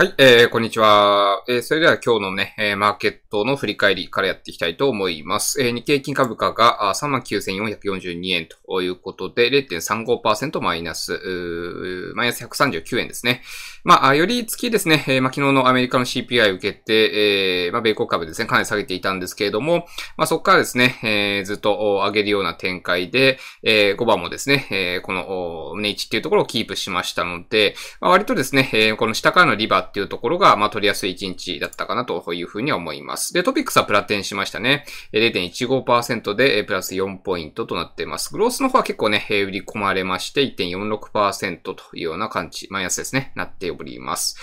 はい、えー、こんにちは。えー、それでは今日のね、えー、マーケットの振り返りからやっていきたいと思います。えー、日経金株価が39,442円ということで、0.35%マイナス、うーマイナス139円ですね。まあ、より月ですね、えー、まあ、昨日のアメリカの CPI を受けて、えー、まあ、米国株ですね、かなり下げていたんですけれども、まあ、そこからですね、えー、ずっと上げるような展開で、えー、5番もですね、えー、この、値1っていうところをキープしましたので、まあ、割とですね、えー、この下からのリバーっていうところが、まあ、取りやすい1日だったかなというふうに思います。で、トピックスはプラテンしましたね。0.15%で、プラス4ポイントとなっています。グロースの方は結構ね、売り込まれまして、1.46%というような感じ、マイナスですね、なっております。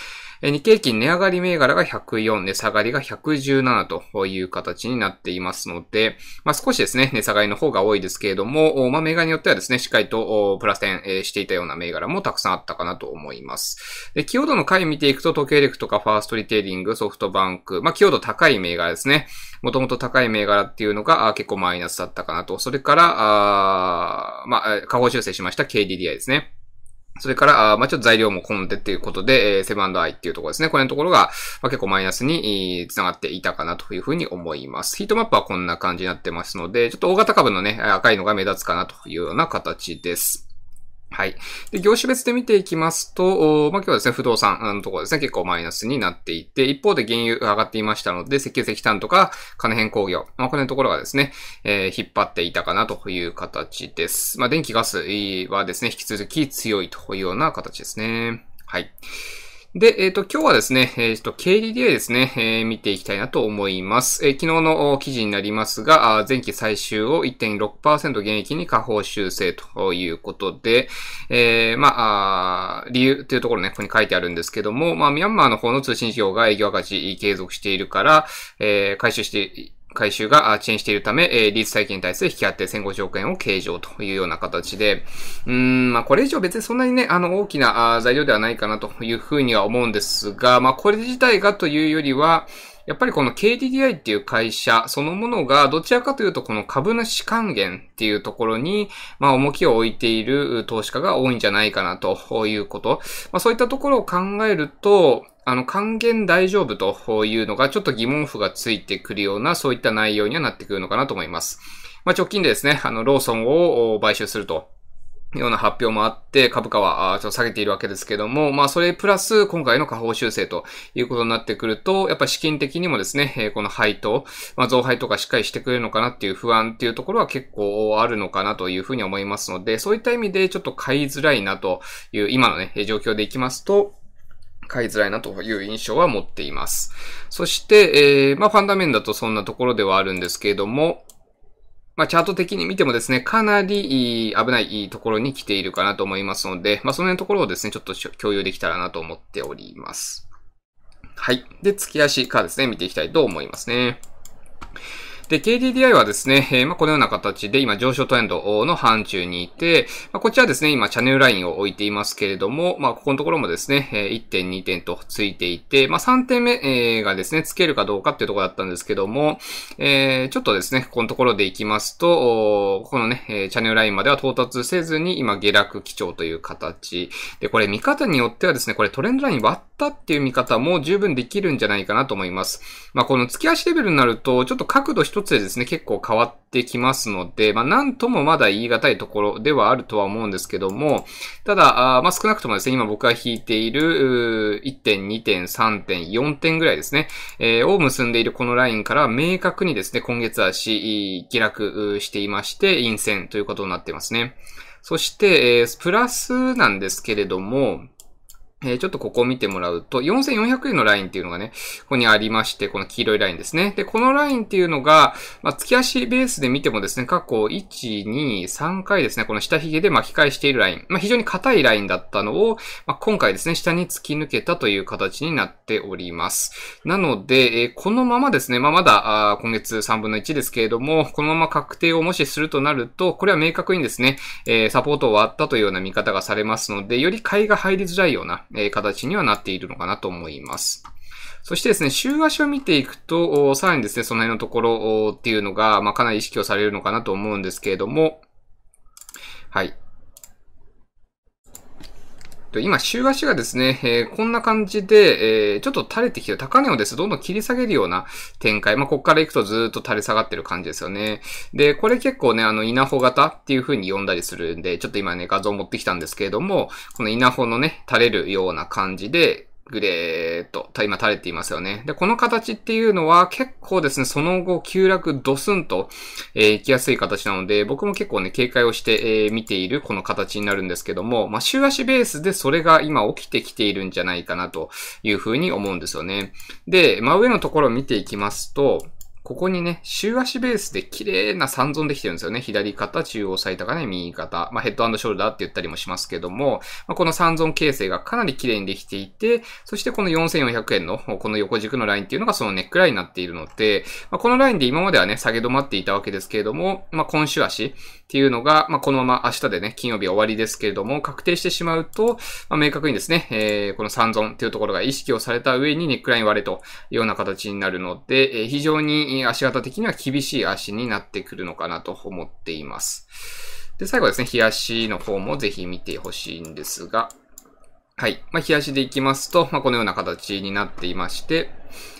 日経金値上がり銘柄が104、値下がりが117という形になっていますので、まあ、少しですね、値下がりの方が多いですけれども、まあ、銘柄によってはですね、しっかりとプラス点していたような銘柄もたくさんあったかなと思います。で、寄与度の回見ていくと、時計力とかファーストリテイリング、ソフトバンク、まあ、寄度高い銘柄ですね。もともと高い銘柄っていうのが結構マイナスだったかなと。それから、あまあ、下方修正しました KDDI ですね。それから、まあ、ちょっと材料も混んでっていうことで、えー、セブンアイっていうところですね。これのところが、まあ、結構マイナスに、繋がっていたかなというふうに思います。ヒートマップはこんな感じになってますので、ちょっと大型株のね、赤いのが目立つかなというような形です。はい。で、業種別で見ていきますと、まあ、今日はですね、不動産のところですね、結構マイナスになっていて、一方で原油が上がっていましたので、石油石炭とか金編工業、まあ、このところがですね、えー、引っ張っていたかなという形です。まあ、電気ガスはですね、引き続き強いというような形ですね。はい。で、えっ、ー、と、今日はですね、えっ、ー、と、KDDI ですね、えー、見ていきたいなと思います。え昨日の記事になりますが、前期最終を1.6%減益に下方修正ということで、えまあ理由というところね、ここに書いてあるんですけども、まあ、ミャンマーの方の通信事業が営業赤字継続しているから、え回収して、回収が遅延しているため、えー、リース債権に対する引き当て戦後条件を計上というような形で、うん、まあ、これ以上別にそんなにね、あの、大きな材料ではないかなというふうには思うんですが、まあ、これ自体がというよりは、やっぱりこの KDDI っていう会社そのものがどちらかというとこの株主還元っていうところに、まあ重きを置いている投資家が多いんじゃないかなということ。まあそういったところを考えると、あの、還元大丈夫というのが、ちょっと疑問符がついてくるような、そういった内容にはなってくるのかなと思います。まあ、直近でですね、あの、ローソンを買収すると。ような発表もあって、株価はちょっと下げているわけですけども、まあそれプラス今回の下方修正ということになってくると、やっぱ資金的にもですね、この配当、まあ増配とかしっかりしてくれるのかなっていう不安っていうところは結構あるのかなというふうに思いますので、そういった意味でちょっと買いづらいなという今のね、状況でいきますと、買いづらいなという印象は持っています。そして、えー、まあ、ファンダメンだとそんなところではあるんですけれども、まあ、チャート的に見てもですね、かなり危ないところに来ているかなと思いますので、まあ、その辺のところをですね、ちょっと共有できたらなと思っております。はい。で、月足からですね、見ていきたいと思いますね。で、KDDI はですね、えまあ、このような形で今上昇トレンドの範疇にいて、まあ、こちらですね、今チャンネルラインを置いていますけれども、まあ、ここのところもですね、1.2点とついていて、まあ、3点目がですね、つけるかどうかっていうところだったんですけども、えー、ちょっとですね、このところでいきますと、このね、チャンネルラインまでは到達せずに今下落基調という形。で、これ見方によってはですね、これトレンドライン割ったっていう見方も十分できるんじゃないかなと思います。まあ、この月足レベルになると、ちょっと角度一一つでですね、結構変わってきますので、まあ、なんともまだ言い難いところではあるとは思うんですけども、ただ、あまあ、少なくともですね、今僕が引いている、1点、2点、3点、4点ぐらいですね、えー、を結んでいるこのラインから明確にですね、今月足、下落していまして、陰線ということになってますね。そして、えー、プラスなんですけれども、えちょっとここを見てもらうと、4400円のラインっていうのがね、ここにありまして、この黄色いラインですね。で、このラインっていうのが、まあ、月足ベースで見てもですね、過去1、2、3回ですね、この下髭で巻き返しているライン。まあ、非常に硬いラインだったのを、まあ、今回ですね、下に突き抜けたという形になっております。なので、えこのままですね、まあ、まだあ今月3分の1ですけれども、このまま確定をもしするとなると、これは明確にですね、えサポート終わったというような見方がされますので、より買いが入りづらいような、え形にはなっているのかなと思います。そしてですね、週足を見ていくと、さらにですね、その辺のところっていうのが、まあ、かなり意識をされるのかなと思うんですけれども、はい。と、今、週足がですね、えー、こんな感じで、えー、ちょっと垂れてきて、高値をですね、どんどん切り下げるような展開。まあ、こっから行くとずっと垂れ下がってる感じですよね。で、これ結構ね、あの、稲穂型っていう風に呼んだりするんで、ちょっと今ね、画像を持ってきたんですけれども、この稲穂のね、垂れるような感じで、グレーと、今垂れていますよね。で、この形っていうのは結構ですね、その後急落ドスンと、えー、行きやすい形なので、僕も結構ね、警戒をして、えー、見ているこの形になるんですけども、まあ、週足ベースでそれが今起きてきているんじゃないかなというふうに思うんですよね。で、真、上のところを見ていきますと、ここにね、週足ベースで綺麗な三尊できてるんですよね。左肩、中央最高値、右肩。まあ、ヘッドショルダーって言ったりもしますけども、まあ、この三尊形成がかなり綺麗にできていて、そしてこの4400円の、この横軸のラインっていうのがそのネックラインになっているので、まあ、このラインで今まではね、下げ止まっていたわけですけれども、まあ、今週足っていうのが、まあ、このまま明日でね、金曜日終わりですけれども、確定してしまうと、まあ、明確にですね、えー、この三尊っていうところが意識をされた上にネックライン割れというような形になるので、えー、非常に足型的には厳しい足になってくるのかなと思っています。で、最後ですね、冷やしの方もぜひ見てほしいんですが、はい。まあ、冷やしでいきますと、まあ、このような形になっていまして、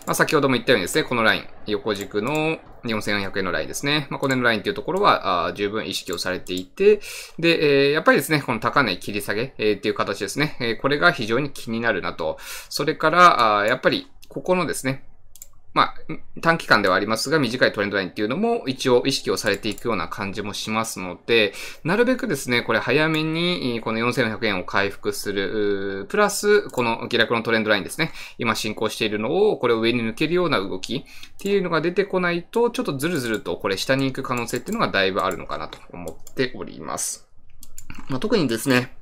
まあ、先ほども言ったようにですね、このライン、横軸の4400円のラインですね。まあ、このラインというところは、あ十分意識をされていて、で、えー、やっぱりですね、この高値切り下げ、えー、っていう形ですね、えー、これが非常に気になるなと。それから、あやっぱり、ここのですね、まあ、短期間ではありますが、短いトレンドラインっていうのも一応意識をされていくような感じもしますので、なるべくですね、これ早めにこの4400円を回復する、プラスこの下落のトレンドラインですね、今進行しているのを、これを上に抜けるような動きっていうのが出てこないと、ちょっとずるずるとこれ下に行く可能性っていうのがだいぶあるのかなと思っております。まあ、特にですね、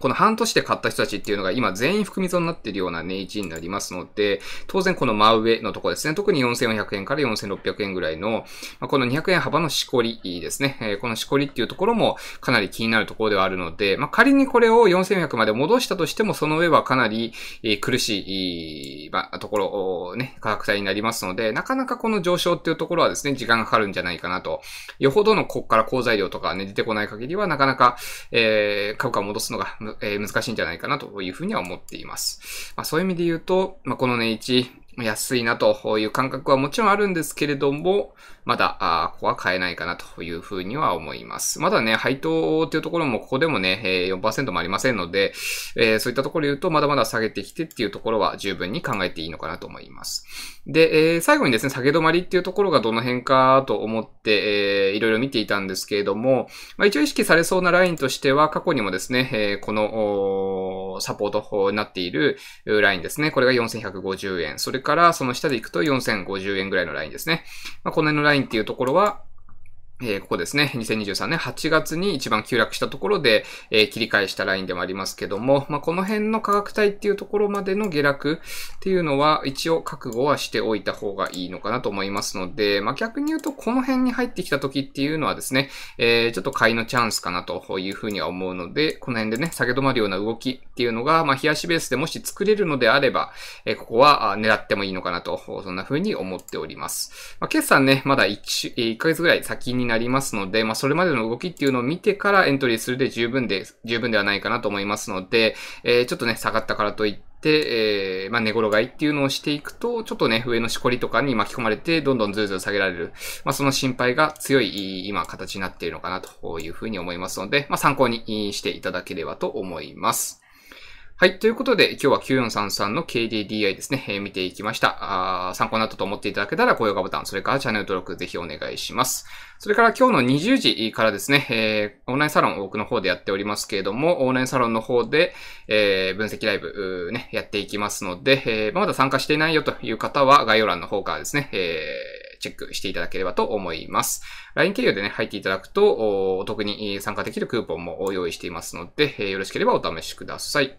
この半年で買った人たちっていうのが今全員含み損になっているような値位置になりますので、当然この真上のとこですね、特に4400円から4600円ぐらいの、まこの200円幅のしこりですね、えこのしこりっていうところもかなり気になるところではあるので、まあ、仮にこれを4400まで戻したとしても、その上はかなり、え苦しい、まあ、ところ、ね、価格帯になりますので、なかなかこの上昇っていうところはですね、時間がかかるんじゃないかなと。よほどのここから好材料とかね、出てこない限りは、なかなか、えー、株価を戻すのが難え難しいんじゃないかなというふうには思っています。まあ、そういう意味で言うと、まあ、この年一、安いなという感覚はもちろんあるんですけれども、まだ、あここは買えないかなというふうには思います。まだね、配当っていうところもここでもね、4%もありませんので、えー、そういったところで言うと、まだまだ下げてきてっていうところは十分に考えていいのかなと思います。で、えー、最後にですね、下げ止まりっていうところがどの辺かと思って、えー、いろいろ見ていたんですけれども、まあ、一応意識されそうなラインとしては、過去にもですね、えこの、サポート法になっているラインですね。これが4150円。それからその下で行くと4050円ぐらいのラインですね。まあ、この辺のラインっていうところは、えー、ここですね、2023年8月に一番急落したところで、えー、切り返したラインでもありますけども、まあ、この辺の価格帯っていうところまでの下落っていうのは、一応覚悟はしておいた方がいいのかなと思いますので、まあ、逆に言うと、この辺に入ってきた時っていうのはですね、えー、ちょっと買いのチャンスかなというふうには思うので、この辺でね、下げ止まるような動きっていうのが、まあ、冷やしベースでもし作れるのであれば、えここは狙ってもいいのかなと、そんなふうに思っております。まあ、決算ね、まだ 1, 1ヶ月ぐらい先にになりますので、まあ、それまでの動きっていうのを見てからエントリーするで十分で、十分ではないかなと思いますので、えー、ちょっとね、下がったからといって、で、えー、まあ、寝頃買いっていうのをしていくと、ちょっとね、上のしこりとかに巻き込まれて、どんどんずるずる下げられる。まあ、その心配が強い、今、形になっているのかなというふうに思いますので、まあ、参考にしていただければと思います。はい。ということで、今日は9433の KDDI ですね、えー、見ていきました。あ参考になったと思っていただけたら、高評価ボタン、それからチャンネル登録ぜひお願いします。それから今日の20時からですね、えー、オンラインサロン多くの方でやっておりますけれども、オンラインサロンの方で、えー、分析ライブ、ね、やっていきますので、えー、まだ参加していないよという方は、概要欄の方からですね、えー、チェックしていただければと思います。LINE 経由でね、入っていただくと、お得に参加できるクーポンも用意していますので、よろしければお試しください。